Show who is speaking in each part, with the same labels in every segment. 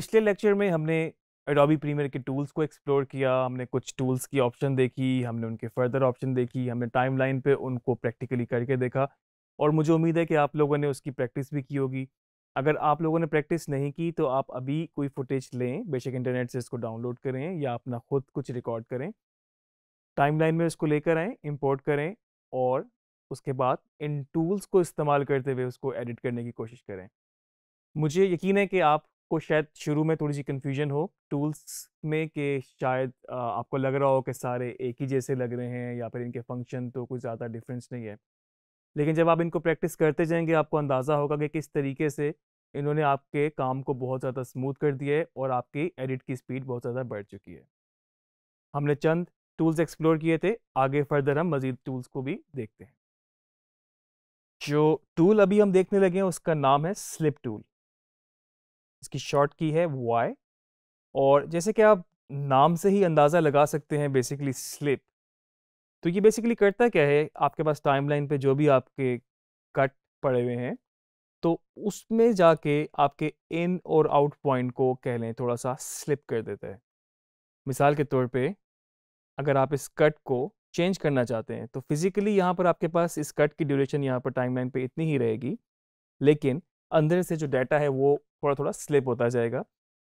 Speaker 1: पिछले लेक्चर में हमने एडोबी प्रीमियर के टूल्स को एक्सप्लोर किया हमने कुछ टूल्स की ऑप्शन देखी हमने उनके फर्दर ऑप्शन देखी हमने टाइमलाइन पे उनको प्रैक्टिकली करके देखा और मुझे उम्मीद है कि आप लोगों ने उसकी प्रैक्टिस भी की होगी अगर आप लोगों ने प्रैक्टिस नहीं की तो आप अभी कोई फुटेज लें बेशक इंटरनेट से इसको डाउनलोड करें या अपना खुद कुछ रिकॉर्ड करें लाइन में उसको लेकर आएँ इम्पोर्ट करें और उसके बाद इन टूल्स को इस्तेमाल करते हुए उसको एडिट करने की कोशिश करें मुझे यकीन है कि आप आपको शायद शुरू में थोड़ी सी कन्फ्यूजन हो टूल्स में कि शायद आपको लग रहा हो कि सारे एक ही जैसे लग रहे हैं या फिर इनके फंक्शन तो कुछ ज़्यादा डिफरेंस नहीं है लेकिन जब आप इनको प्रैक्टिस करते जाएंगे आपको अंदाज़ा होगा कि किस तरीके से इन्होंने आपके काम को बहुत ज़्यादा स्मूथ कर दिया है और आपकी एडिट की स्पीड बहुत ज़्यादा बढ़ चुकी है हमने चंद टूल्स एक्सप्लोर किए थे आगे फर्दर हम मज़ीद टूल्स को भी देखते हैं जो टूल अभी हम देखने लगे हैं उसका नाम है स्लिप टूल इसकी शॉर्ट की है वाई और जैसे कि आप नाम से ही अंदाज़ा लगा सकते हैं बेसिकली स्लिप तो ये बेसिकली करता क्या है आपके पास टाइमलाइन पे जो भी आपके कट पड़े हुए हैं तो उसमें जाके आपके इन और आउट पॉइंट को कह लें थोड़ा सा स्लिप कर देता है मिसाल के तौर पे अगर आप इस कट को चेंज करना चाहते हैं तो फिज़िकली यहाँ पर आपके पास इस कट की ड्यूरेशन यहाँ पर टाइमलाइन पे इतनी ही रहेगी लेकिन अंदर से जो डाटा है वो थोड़ा थोड़ा स्लिप होता जाएगा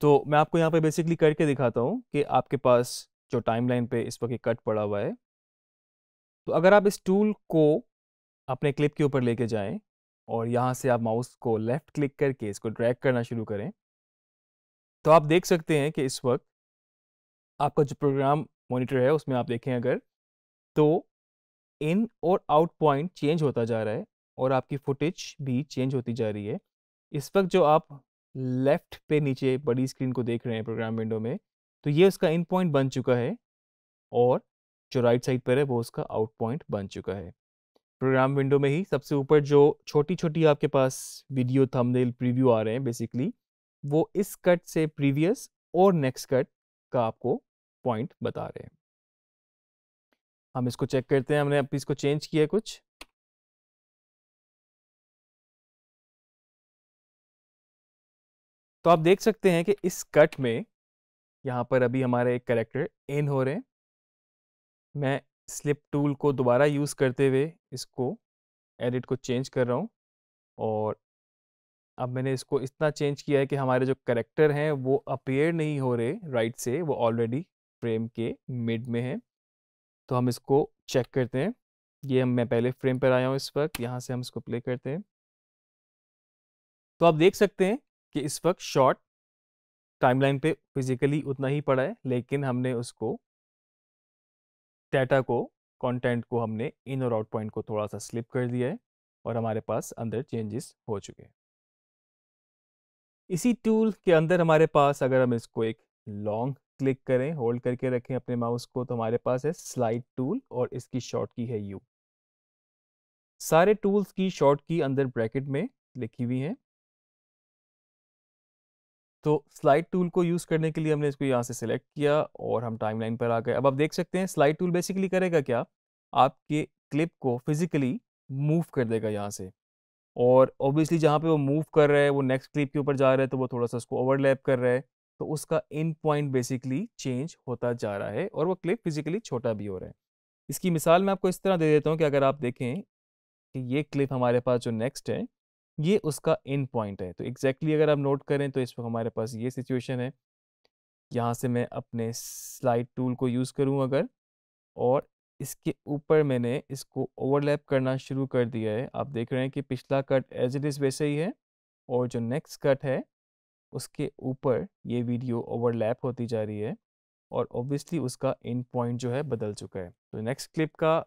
Speaker 1: तो मैं आपको यहाँ पे बेसिकली करके दिखाता हूँ कि आपके पास जो टाइमलाइन पे इस वक्त कट पड़ा हुआ है तो अगर आप इस टूल को अपने क्लिप के ऊपर लेके जाएं और यहाँ से आप माउस को लेफ़्ट क्लिक करके इसको ड्रैग करना शुरू करें तो आप देख सकते हैं कि इस वक्त आपका जो प्रोग्राम मोनिटर है उसमें आप देखें अगर तो इन और आउट पॉइंट चेंज होता जा रहा है और आपकी फुटेज भी चेंज होती जा रही है इस वक्त जो आप लेफ्ट पे नीचे बड़ी स्क्रीन को देख रहे हैं प्रोग्राम विंडो में तो ये उसका इन पॉइंट बन चुका है और जो राइट साइड पर है वो उसका आउट पॉइंट बन चुका है प्रोग्राम विंडो में ही सबसे ऊपर जो छोटी छोटी आपके पास वीडियो थंबनेल प्रीव्यू आ रहे हैं बेसिकली वो इस कट से प्रीवियस और नेक्स्ट कट का आपको पॉइंट बता रहे हैं हम इसको चेक करते हैं हमने अब इसको चेंज किया कुछ तो आप देख सकते हैं कि इस कट में यहाँ पर अभी हमारे एक करेक्टर इन हो रहे हैं मैं स्लिप टूल को दोबारा यूज़ करते हुए इसको एडिट को चेंज कर रहा हूँ और अब मैंने इसको इतना चेंज किया है कि हमारे जो करेक्टर हैं वो अपेयर नहीं हो रहे राइट से वो ऑलरेडी फ्रेम के मिड में है तो हम इसको चेक करते हैं ये हम मैं पहले फ्रेम पर आया हूँ इस वक्त यहाँ से हम इसको प्ले करते हैं तो आप देख सकते हैं कि इस वक्त शॉर्ट टाइमलाइन पे फिजिकली उतना ही पड़ा है लेकिन हमने उसको डाटा को कंटेंट को हमने इन और आउट पॉइंट को थोड़ा सा स्लिप कर दिया है और हमारे पास अंदर चेंजेस हो चुके हैं इसी टूल के अंदर हमारे पास अगर हम इसको एक लॉन्ग क्लिक करें होल्ड करके रखें अपने माउस को तो हमारे पास है स्लाइड टूल और इसकी शॉर्ट की है यू सारे टूल्स की शॉर्ट की अंदर ब्रैकेट में लिखी हुई हैं तो स्लाइड टूल को यूज़ करने के लिए हमने इसको यहाँ से सिलेक्ट किया और हम टाइमलाइन पर आ गए अब आप देख सकते हैं स्लाइड टूल बेसिकली करेगा क्या आपके क्लिप को फिजिकली मूव कर देगा यहाँ से और ऑब्वियसली जहाँ पे वो मूव कर रहा है वो नेक्स्ट क्लिप के ऊपर जा रहा है तो वो थोड़ा सा उसको ओवरलैप कर रहा है तो उसका इन पॉइंट बेसिकली चेंज होता जा रहा है और वो क्लिप फिजिकली छोटा भी हो रहा है इसकी मिसाल मैं आपको इस तरह दे देता हूँ कि अगर आप देखें कि ये क्लिप हमारे पास जो नेक्स्ट है ये उसका इन पॉइंट है तो एग्जैक्टली exactly अगर आप नोट करें तो इस पर हमारे पास ये सिचुएशन है यहाँ से मैं अपने स्लाइड टूल को यूज़ करूँ अगर और इसके ऊपर मैंने इसको ओवरलैप करना शुरू कर दिया है आप देख रहे हैं कि पिछला कट एज इट इज़ वैसे ही है और जो नेक्स्ट कट है उसके ऊपर ये वीडियो ओवरलैप होती जा रही है और ऑब्वियसली उसका इन पॉइंट जो है बदल चुका है तो नेक्स्ट क्लिप का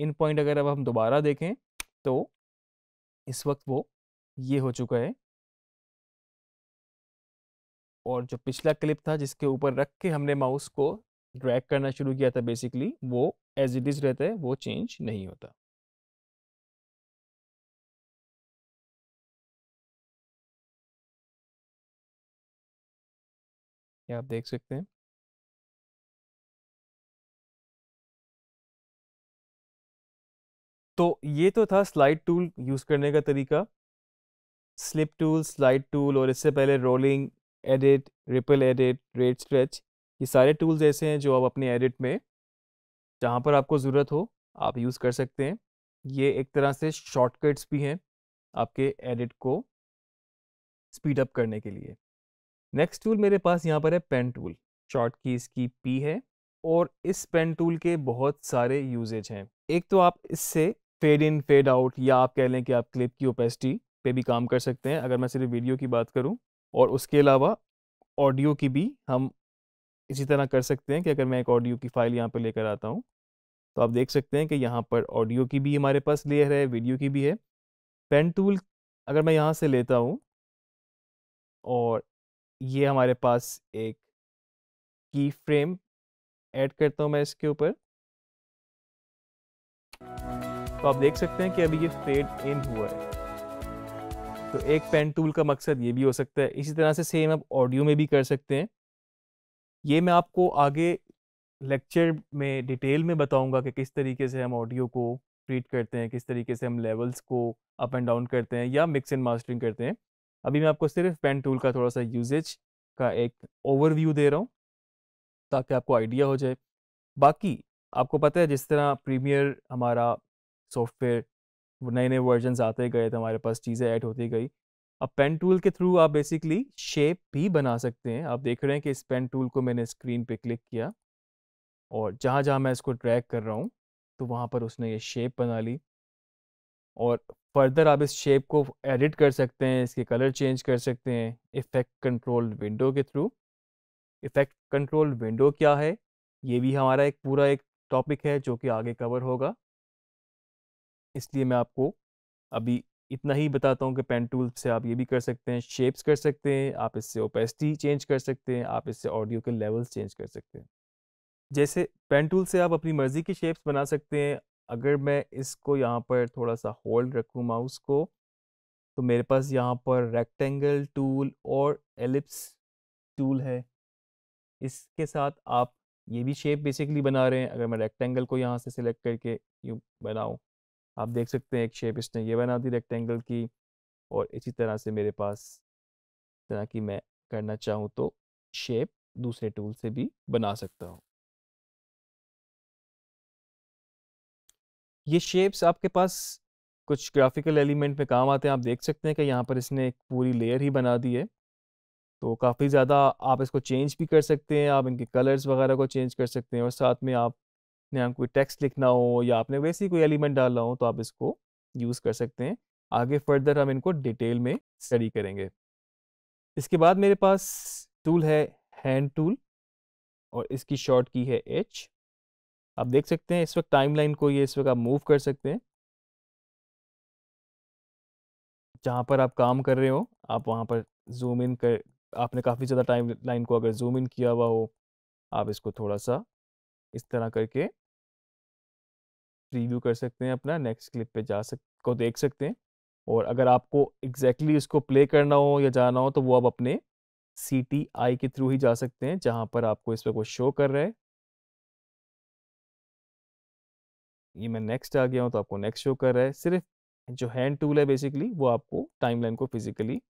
Speaker 1: इन पॉइंट अगर अब हम दोबारा देखें तो इस वक्त वो ये हो चुका है और जो पिछला क्लिप था जिसके ऊपर रख के हमने माउस को ड्रैग करना शुरू किया था बेसिकली वो एज इट इज़ रहता है वो चेंज नहीं होता ये आप देख सकते हैं तो ये तो था स्लाइड टूल यूज़ करने का तरीका स्लिप टूल स्लाइड टूल और इससे पहले rolling edit ripple edit rate stretch ये सारे टूल्स ऐसे हैं जो आप अपने एडिट में जहाँ पर आपको ज़रूरत हो आप यूज़ कर सकते हैं ये एक तरह से शॉर्टकट्स भी हैं आपके एडिट को स्पीड अप करने के लिए नेक्स्ट टूल मेरे पास यहाँ पर है पेन टूल शॉर्ट की इसकी पी है और इस पेन टूल के बहुत सारे यूजेज हैं एक तो आप इससे फेड इन फेड आउट या आप कह लें कि आप क्लिप की ओपेसिटी पे भी काम कर सकते हैं अगर मैं सिर्फ वीडियो की बात करूं और उसके अलावा ऑडियो की भी हम इसी तरह कर सकते हैं कि अगर मैं एक ऑडियो की फ़ाइल यहाँ पर लेकर आता हूँ तो आप देख सकते हैं कि यहाँ पर ऑडियो की भी हमारे पास लेयर है वीडियो की भी है पेन टूल अगर मैं यहाँ से लेता हूँ और ये हमारे पास एक की फ्रेम ऐड करता हूँ मैं इसके ऊपर तो आप देख सकते हैं कि अभी ये फेड इन हुआ है तो एक पेन टूल का मकसद ये भी हो सकता है इसी तरह से सेम आप ऑडियो में भी कर सकते हैं ये मैं आपको आगे लेक्चर में डिटेल में बताऊंगा कि किस तरीके से हम ऑडियो को ट्रीट करते हैं किस तरीके से हम लेवल्स को अप एंड डाउन करते हैं या मिक्स एंड मास्टरिंग करते हैं अभी मैं आपको सिर्फ पेन टूल का थोड़ा सा यूजेज का एक ओवरव्यू दे रहा हूँ ताकि आपको आइडिया हो जाए बाकी आपको पता है जिस तरह प्रीमियर हमारा सॉफ्टवेयर नए नए वर्जन आते गए तो हमारे पास चीज़ें ऐड होती गई अब पेन टूल के थ्रू आप बेसिकली शेप भी बना सकते हैं आप देख रहे हैं कि इस पेन टूल को मैंने स्क्रीन पे क्लिक किया और जहाँ जहाँ मैं इसको ट्रैक कर रहा हूँ तो वहाँ पर उसने ये शेप बना ली और फर्दर आप इस शेप को एडिट कर सकते हैं इसके कलर चेंज कर सकते हैं इफ़ेक्ट कंट्रोल विंडो के थ्रू इफ़ेक्ट कंट्रोल विंडो क्या है ये भी हमारा एक पूरा एक टॉपिक है जो कि आगे कवर होगा इसलिए मैं आपको अभी इतना ही बताता हूँ कि पेन टूल से आप ये भी कर सकते हैं शेप्स कर सकते हैं आप इससे ओपेसिटी चेंज कर सकते हैं आप इससे ऑडियो के लेवल्स चेंज कर सकते हैं जैसे पेन टूल से आप अपनी मर्ज़ी की शेप्स बना सकते हैं अगर मैं इसको यहाँ पर थोड़ा सा होल्ड रखूँ माउस को तो मेरे पास यहाँ पर रेक्टेंगल टूल और एलिप्स टूल है इसके साथ आप ये भी शेप बेसिकली बना रहे हैं अगर मैं रेक्टेंगल को यहाँ से सिलेक्ट करके यूँ बनाऊँ आप देख सकते हैं एक शेप इसने ये बना दी रेक्टेंगल की और इसी तरह से मेरे पास तरह की मैं करना चाहूँ तो शेप दूसरे टूल से भी बना सकता हूँ ये शेप्स आपके पास कुछ ग्राफिकल एलिमेंट में काम आते हैं आप देख सकते हैं कि यहाँ पर इसने एक पूरी लेयर ही बना दी है तो काफ़ी ज़्यादा आप इसको चेंज भी कर सकते हैं आप इनके कलर्स वगैरह को चेंज कर सकते हैं और साथ में आप या कोई टेक्स्ट लिखना हो या आपने वैसे ही कोई एलिमेंट डालना हो तो आप इसको यूज़ कर सकते हैं आगे फर्दर हम इनको डिटेल में स्टडी करेंगे इसके बाद मेरे पास टूल है हैंड टूल और इसकी शॉर्ट की है एच आप देख सकते हैं इस वक्त टाइमलाइन को ये इस वक्त आप मूव कर सकते हैं जहाँ पर आप काम कर रहे हो आप वहाँ पर जूम इन कर आपने काफ़ी ज़्यादा टाइम लाइन को अगर जूम इन किया हुआ हो आप इसको थोड़ा सा इस तरह करके प्रीव्यू कर सकते हैं अपना नेक्स्ट क्लिप पे जा सक को देख सकते हैं और अगर आपको एग्जैक्टली exactly इसको प्ले करना हो या जाना हो तो वो आप अपने सी टी आई के थ्रू ही जा सकते हैं जहाँ पर आपको इस पर कुछ शो कर रहा है ये मैं नेक्स्ट आ गया हूँ तो आपको नेक्स्ट शो कर रहा है सिर्फ जो हैंड टूल है बेसिकली वो आपको टाइमलाइन को फिजिकली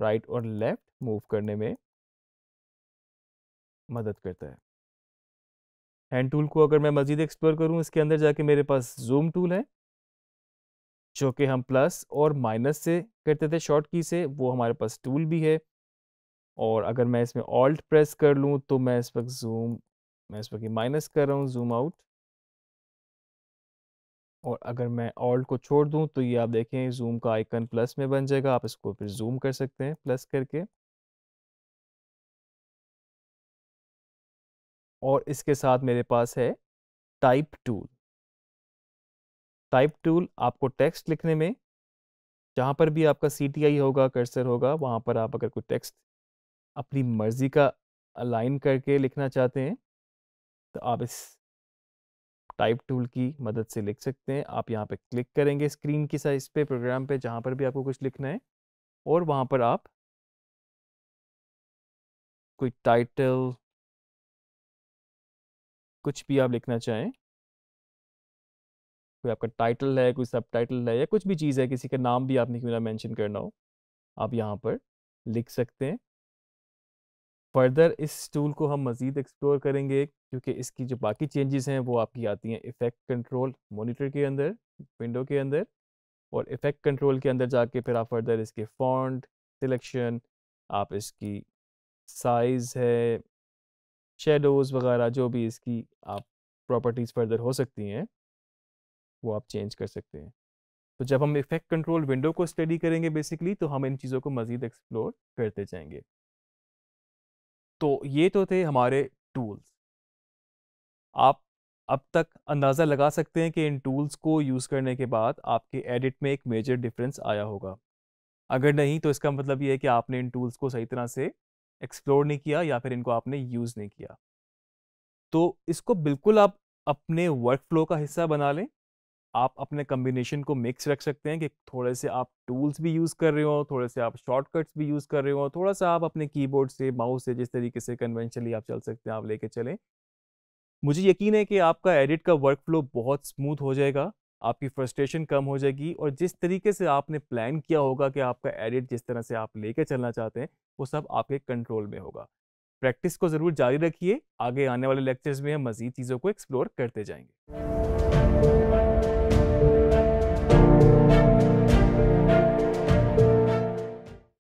Speaker 1: राइट और लेफ्ट मूव करने में मदद करता है हैंड टूल को अगर मैं मज़ीद एक्सप्लोर करूँ इसके अंदर जाके मेरे पास जूम टूल है जो कि हम प्लस और माइनस से करते थे शॉर्ट की से वो हमारे पास टूल भी है और अगर मैं इसमें ऑल्ट प्रेस कर लूँ तो मैं इस वक्त जूम मैं इस वक्त माइनस कर रहा हूँ जूम आउट और अगर मैं ऑल्ट को छोड़ दूँ तो ये आप देखें जूम का आइकन प्लस में बन जाएगा आप इसको फिर जूम कर सकते हैं प्लस करके और इसके साथ मेरे पास है टाइप टूल टाइप टूल आपको टेक्स्ट लिखने में जहाँ पर भी आपका सी टी आई होगा कर्सर होगा वहाँ पर आप अगर कोई टेक्स्ट अपनी मर्ज़ी का अलाइन करके लिखना चाहते हैं तो आप इस टाइप टूल की मदद से लिख सकते हैं आप यहाँ पे क्लिक करेंगे स्क्रीन की साइज पे प्रोग्राम पे जहाँ पर भी आपको कुछ लिखना है और वहाँ पर आप कोई टाइटल कुछ भी आप लिखना चाहें कोई आपका टाइटल है कोई सब टाइटल है या कुछ भी चीज़ है किसी का नाम भी आपने क्यों ना मैंशन करना हो आप यहाँ पर लिख सकते हैं फर्दर इस टूल को हम मज़ीद एक्सप्लोर करेंगे क्योंकि इसकी जो बाकी चेंजेस हैं वो आपकी आती हैं इफ़ेक्ट कंट्रोल मोनिटर के अंदर विंडो के अंदर और इफ़ेक्ट कंट्रोल के अंदर जाके फिर आप फर्दर इसके फॉन्ट सिलेक्शन आप इसकी साइज़ है शेडोज़ वगैरह जो भी इसकी आप प्रॉपर्टीज़ फर्दर हो सकती हैं वो आप चेंज कर सकते हैं तो जब हम इफेक्ट कंट्रोल विंडो को स्टडी करेंगे बेसिकली तो हम इन चीज़ों को मज़ीद एक्सप्लोर करते जाएंगे तो ये तो थे हमारे टूल्स आप अब तक अंदाज़ा लगा सकते हैं कि इन टूल्स को यूज़ करने के बाद आपके एडिट में एक मेजर डिफरेंस आया होगा अगर नहीं तो इसका मतलब ये है कि आपने इन टूल्स को सही तरह से एक्सप्लोर नहीं किया या फिर इनको आपने यूज़ नहीं किया तो इसको बिल्कुल आप अपने वर्क फ्लो का हिस्सा बना लें आप अपने कम्बिनेशन को मिक्स रख सकते हैं कि थोड़े से आप टूल्स भी यूज़ कर रहे हो थोड़े से आप शॉर्टकट्स भी यूज़ कर रहे हो थोड़ा सा आप अपने कीबोर्ड से माउस से जिस तरीके से कन्वेंशनली आप चल सकते हैं आप लेके चलें मुझे यकीन है कि आपका एडिट का वर्क फ्लो बहुत स्मूथ हो जाएगा आपकी फ्रस्ट्रेशन कम हो जाएगी और जिस तरीके से आपने प्लान किया होगा कि आपका एडिट जिस तरह से आप लेके चलना चाहते हैं वो सब आपके कंट्रोल में होगा प्रैक्टिस को ज़रूर जारी रखिए आगे आने वाले लेक्चर्स में हम मज़ीद चीज़ों को एक्सप्लोर करते जाएंगे